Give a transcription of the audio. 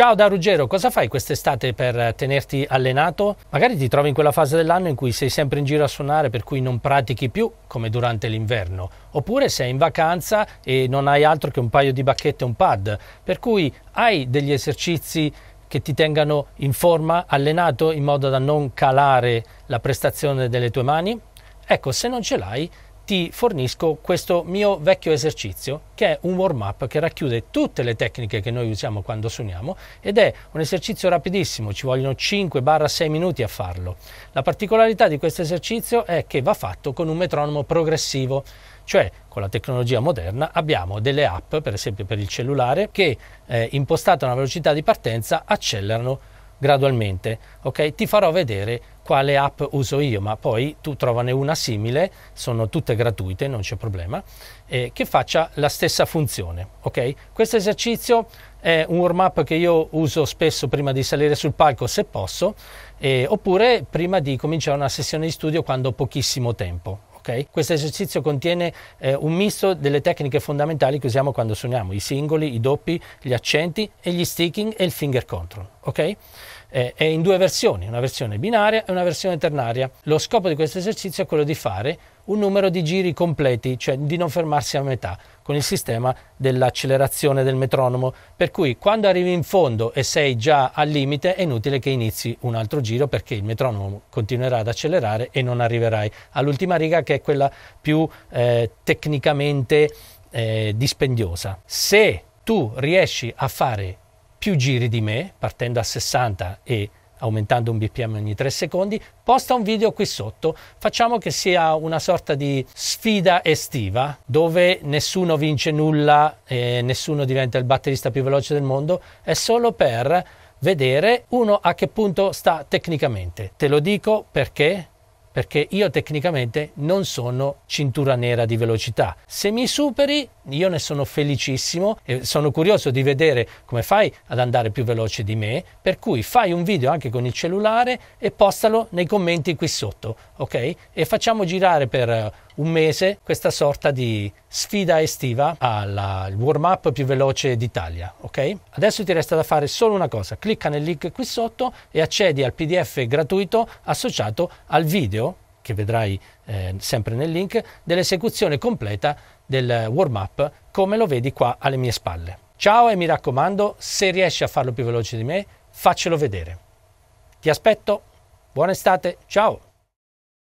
Ciao da Ruggero, cosa fai quest'estate per tenerti allenato? Magari ti trovi in quella fase dell'anno in cui sei sempre in giro a suonare per cui non pratichi più come durante l'inverno, oppure sei in vacanza e non hai altro che un paio di bacchette e un pad, per cui hai degli esercizi che ti tengano in forma, allenato in modo da non calare la prestazione delle tue mani? Ecco, se non ce l'hai, ti fornisco questo mio vecchio esercizio che è un warm up che racchiude tutte le tecniche che noi usiamo quando suoniamo ed è un esercizio rapidissimo, ci vogliono 5-6 minuti a farlo. La particolarità di questo esercizio è che va fatto con un metronomo progressivo, cioè con la tecnologia moderna abbiamo delle app, per esempio per il cellulare, che eh, a una velocità di partenza accelerano gradualmente, ok? Ti farò vedere quale app uso io, ma poi tu trovane una simile, sono tutte gratuite, non c'è problema, eh, che faccia la stessa funzione, ok? Questo esercizio è un warm up che io uso spesso prima di salire sul palco se posso, eh, oppure prima di cominciare una sessione di studio quando ho pochissimo tempo, Okay. Questo esercizio contiene eh, un misto delle tecniche fondamentali che usiamo quando suoniamo i singoli, i doppi, gli accenti e gli sticking e il finger control ok? Eh, è in due versioni, una versione binaria e una versione ternaria. Lo scopo di questo esercizio è quello di fare un numero di giri completi, cioè di non fermarsi a metà, con il sistema dell'accelerazione del metronomo, per cui quando arrivi in fondo e sei già al limite è inutile che inizi un altro giro perché il metronomo continuerà ad accelerare e non arriverai all'ultima riga che è quella più eh, tecnicamente eh, dispendiosa. Se tu riesci a fare più giri di me, partendo a 60 e aumentando un bpm ogni 3 secondi, posta un video qui sotto, facciamo che sia una sorta di sfida estiva dove nessuno vince nulla e nessuno diventa il batterista più veloce del mondo, è solo per vedere uno a che punto sta tecnicamente. Te lo dico perché? Perché io tecnicamente non sono cintura nera di velocità. Se mi superi io ne sono felicissimo e sono curioso di vedere come fai ad andare più veloce di me, per cui fai un video anche con il cellulare e postalo nei commenti qui sotto, ok? E facciamo girare per eh, un mese questa sorta di sfida estiva al warm up più veloce d'Italia, ok? Adesso ti resta da fare solo una cosa, clicca nel link qui sotto e accedi al PDF gratuito associato al video che vedrai eh, sempre nel link dell'esecuzione completa del warm-up come lo vedi qua alle mie spalle. Ciao e mi raccomando, se riesci a farlo più veloce di me, faccelo vedere. Ti aspetto, buona estate, ciao!